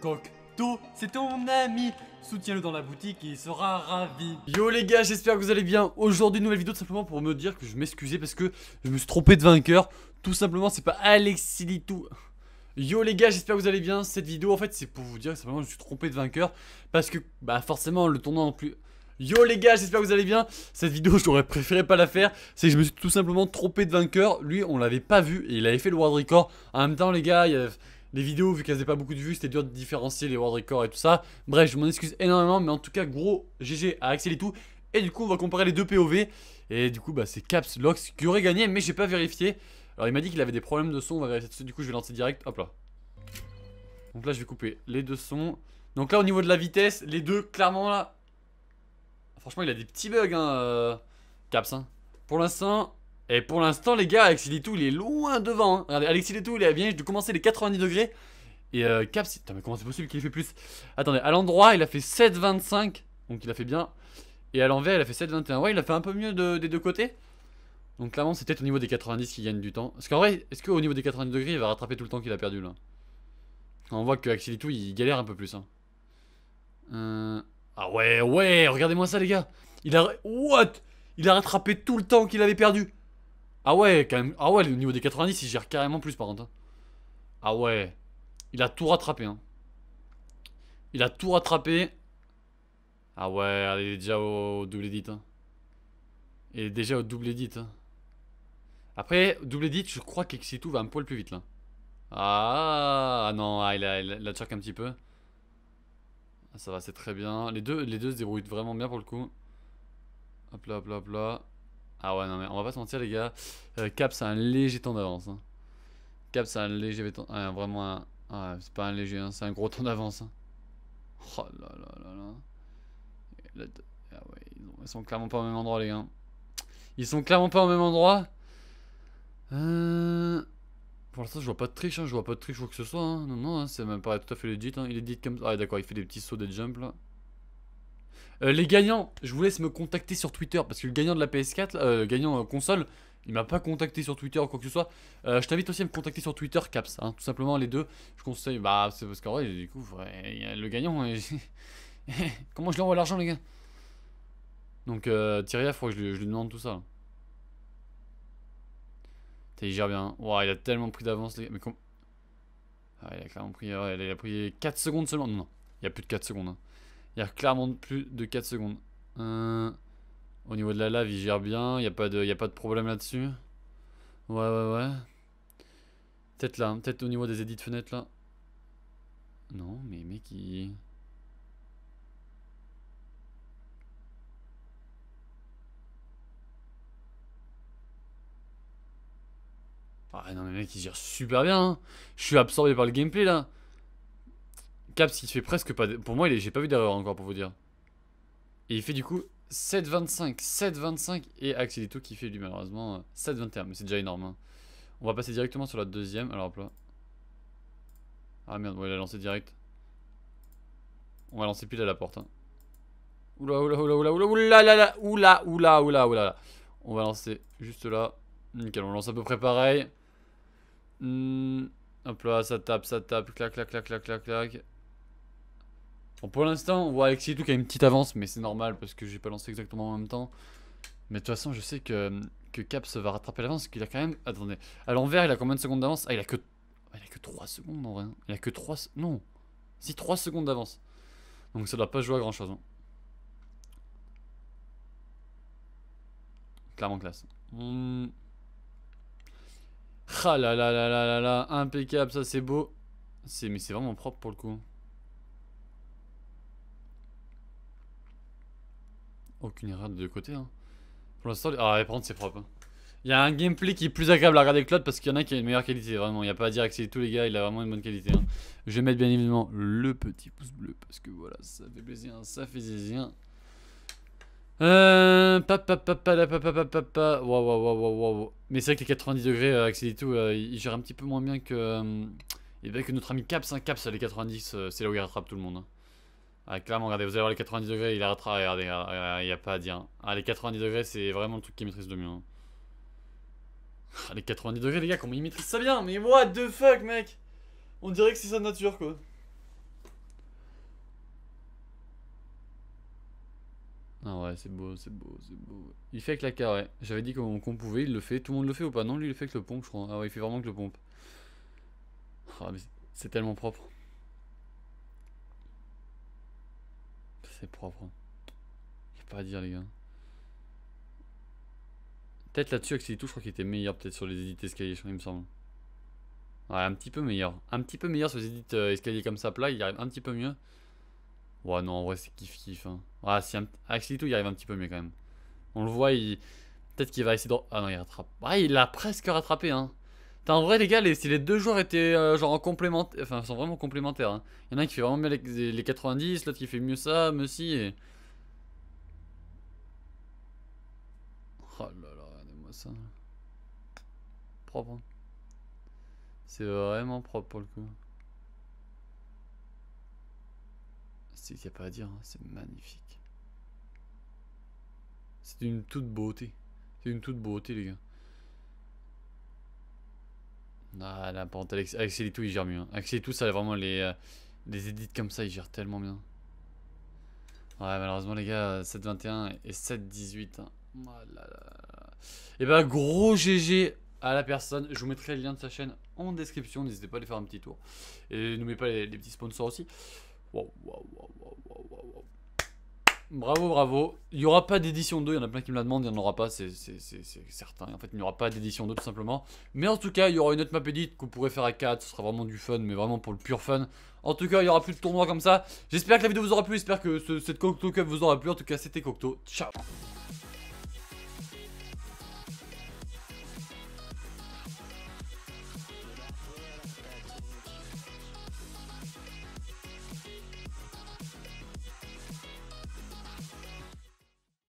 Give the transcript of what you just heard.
Coq. C'est ton ami Soutiens-le dans la boutique et il sera ravi Yo les gars, j'espère que vous allez bien Aujourd'hui, nouvelle vidéo tout simplement pour me dire que je m'excusais parce que je me suis trompé de vainqueur Tout simplement, c'est pas Alexis tout. Yo les gars, j'espère que vous allez bien Cette vidéo, en fait, c'est pour vous dire que je me suis trompé de vainqueur Parce que, bah forcément, le tournant en plus... Yo les gars, j'espère que vous allez bien. Cette vidéo, j'aurais préféré pas la faire. C'est que je me suis tout simplement trompé de vainqueur. Lui, on l'avait pas vu et il avait fait le world record. En même temps, les gars, il y avait les vidéos, vu qu'elles n'avaient pas beaucoup de vues, c'était dur de différencier les world records et tout ça. Bref, je m'en excuse énormément, mais en tout cas, gros GG à Axel et tout. Et du coup, on va comparer les deux POV. Et du coup, bah, c'est Caps Locks qui aurait gagné, mais j'ai pas vérifié. Alors, il m'a dit qu'il avait des problèmes de son. On va vérifier Du coup, je vais lancer direct. Hop là. Donc là, je vais couper les deux sons. Donc là, au niveau de la vitesse, les deux, clairement là. Franchement, il a des petits bugs, hein, euh, Caps. Hein. Pour l'instant, et pour l'instant, les gars, Alexis il est loin devant. Hein. Regardez, Alexis Litou, il vient de commencer les 90 degrés. Et euh, Cap, Putain, comment c'est possible qu'il fait plus Attendez, à l'endroit, il a fait 7,25. Donc il a fait bien. Et à l'envers, il a fait 7,21. Ouais, il a fait un peu mieux des deux côtés. Donc clairement, c'est peut-être au niveau des 90 qu'il gagne du temps. Parce qu'en vrai, est-ce qu'au niveau des 90 degrés, il va rattraper tout le temps qu'il a perdu là On voit que Alexis il galère un peu plus. Hein. Euh, ah ouais, ouais, regardez-moi ça les gars. Il a... What Il a rattrapé tout le temps qu'il avait perdu. Ah ouais, quand même. Ah ouais, au niveau des 90, il gère carrément plus par contre. Hein. Ah ouais. Il a tout rattrapé. Hein. Il a tout rattrapé. Ah ouais, il est déjà au, double edit. Hein. Il est déjà au double edit. Hein. Après, double edit, je crois que tout va un poil plus vite là. Ah non, ah, il a, il un petit peu. Ah, ça va, c'est très bien. Les deux, les deux se débrouillent vraiment bien pour le coup. Hop là, hop là, hop là. Ah ouais, non mais on va pas se mentir les gars. Euh, Cap c'est un léger temps d'avance. Hein. Cap c'est un léger temps... Euh, vraiment Ah, c'est pas un léger, hein, c'est un gros temps d'avance. Hein. Oh là là là là. Ah ouais, ils, sont clairement pas au même endroit les gars. Ils sont clairement pas au même endroit. Euh... Pour l'instant je vois pas de triche, hein. je vois pas de triche ou que ce soit. Non, non, ça me paraît tout à fait legit. Il est dit comme... Ah d'accord, il fait des petits sauts des jump là. Euh, les gagnants, je vous laisse me contacter sur Twitter parce que le gagnant de la PS4, euh, gagnant euh, console, il m'a pas contacté sur Twitter ou quoi que ce soit. Euh, je t'invite aussi à me contacter sur Twitter, Caps, hein, tout simplement les deux. Je conseille, bah c'est parce qu'en vrai, du coup, le gagnant, comment je lui envoie l'argent, les gars Donc Thierry, il faut que je lui, demande tout ça. Il gère bien. il a tellement pris d'avance, les gars. Mais ah, il a clairement pris, il a pris 4 secondes seulement. Non, non, il y a plus de 4 secondes. Hein. Il y a clairement plus de 4 secondes. Euh, au niveau de la lave, il gère bien. Il n'y a, pas de, a pas de problème là-dessus. Ouais, ouais, ouais. Peut-être là. Peut-être au niveau des édits de fenêtres là. Non, mais mec, il. Ah non mais mec il gère super bien hein. Je suis absorbé par le gameplay là ce fait presque pas... Pour moi, j'ai pas vu d'erreur encore, pour vous dire. Et il fait du coup 7,25, 7,25 et Axelito qui fait lui malheureusement 7,21, euh, mais c'est déjà énorme. Hein. On va passer directement sur la deuxième. Alors Ah merde, on il a lancé direct. On va lancer pile à la porte. Hein. Oula, oula, oula, oula, oula, oula, oula, oula, oula, oula, On va lancer juste là. Nickel, on lance à peu près pareil. Hmm, hop là, ça tape, ça tape, clac, clac, clac, clac, clac, clac. Bon, pour l'instant, on voit Alexis et tout qui a une petite avance, mais c'est normal parce que j'ai pas lancé exactement en même temps. Mais de toute façon, je sais que, que Caps va rattraper l'avance, qu'il a quand même. Attendez, à l'envers, il a combien de secondes d'avance Ah, il a que. Il a que 3 secondes en vrai. Hein. Il a que 3. Non Si, 3 secondes d'avance. Donc ça doit pas jouer à grand chose. Hein. Clairement classe. Mmh. Ah là là là là là impeccable, ça c'est beau. Mais c'est vraiment propre pour le coup. Hein. aucune erreur de deux côtés. Hein. Pour l'instant, ah, par c'est propre. Hein. Il y a un gameplay qui est plus agréable à regarder que l'autre parce qu'il y en a qui a une meilleure qualité, vraiment. Il n'y a pas à dire que c'est tous les gars, il a vraiment une bonne qualité. Hein. Je vais mettre bien évidemment le petit pouce bleu parce que voilà, ça fait plaisir, hein, ça fait plaisir. Mais c'est vrai que les 90 degrés, euh, et tout, euh, il gère un petit peu moins bien que. et euh, bien que notre ami Caps, hein, Caps, les 90, euh, c'est là où il rattrape tout le monde. Ah, clairement, regardez, vous allez voir les 90 degrés, il est rattrapé. Regardez, il euh, n'y euh, a pas à dire. Hein. Ah, les 90 degrés, c'est vraiment le truc qui maîtrise de mieux. Hein. Ah, les 90 degrés, les gars, comment il maîtrise ça bien Mais what the fuck, mec On dirait que c'est sa nature, quoi. Ah ouais, c'est beau, c'est beau, c'est beau. Il fait avec la carré. J'avais dit qu'on pouvait, il le fait. Tout le monde le fait ou pas Non, lui, il fait avec le pompe, je crois. Ah ouais, il fait vraiment que le pompe. Ah, mais c'est tellement propre. c'est propre. Y'a pas à dire, les gars. Peut-être là-dessus, avec tout, je crois qu'il était meilleur peut-être sur les édits escaliers, il me semble. Ouais, un petit peu meilleur. Un petit peu meilleur sur les édits euh, escaliers comme ça, plat, il arrive un petit peu mieux. Ouais, non, en vrai, c'est kiff-kiff. Hein. si ah, tout, il arrive un petit peu mieux quand même. On le voit, il... peut-être qu'il va essayer de... Ah non, il rattrape. Ah, il l'a presque rattrapé, hein en vrai, les gars, si les deux joueurs étaient euh, genre en enfin, sont vraiment complémentaires. Hein. Il y en a un qui fait vraiment bien les, les 90, l'autre qui fait mieux ça, mieux Et... Oh là là, regardez-moi ça. Propre. Hein. C'est vraiment propre pour le coup. C'est n'y a pas à dire, hein, c'est magnifique. C'est une toute beauté. C'est une toute beauté, les gars. Ah, porte Alex, tout, il gère mieux. Hein. et tout, ça, vraiment, les, euh, les edits comme ça, il gère tellement bien. Ouais, malheureusement, les gars, 7.21 et 7.18. 18 Et bah, gros GG à la personne. Je vous mettrai le lien de sa chaîne en description. N'hésitez pas à aller faire un petit tour. Et n'oubliez pas les, petits sponsors aussi. Wow, wow, wow, Bravo, bravo. Il n'y aura pas d'édition 2, il y en a plein qui me la demandent, il n'y en aura pas, c'est certain. En fait, il n'y aura pas d'édition 2 tout simplement. Mais en tout cas, il y aura une autre map edit que vous faire à 4, ce sera vraiment du fun, mais vraiment pour le pur fun. En tout cas, il n'y aura plus de tournoi comme ça. J'espère que la vidéo vous aura plu, j'espère que cette Cocteau Cup vous aura plu. En tout cas, c'était Cocteau, ciao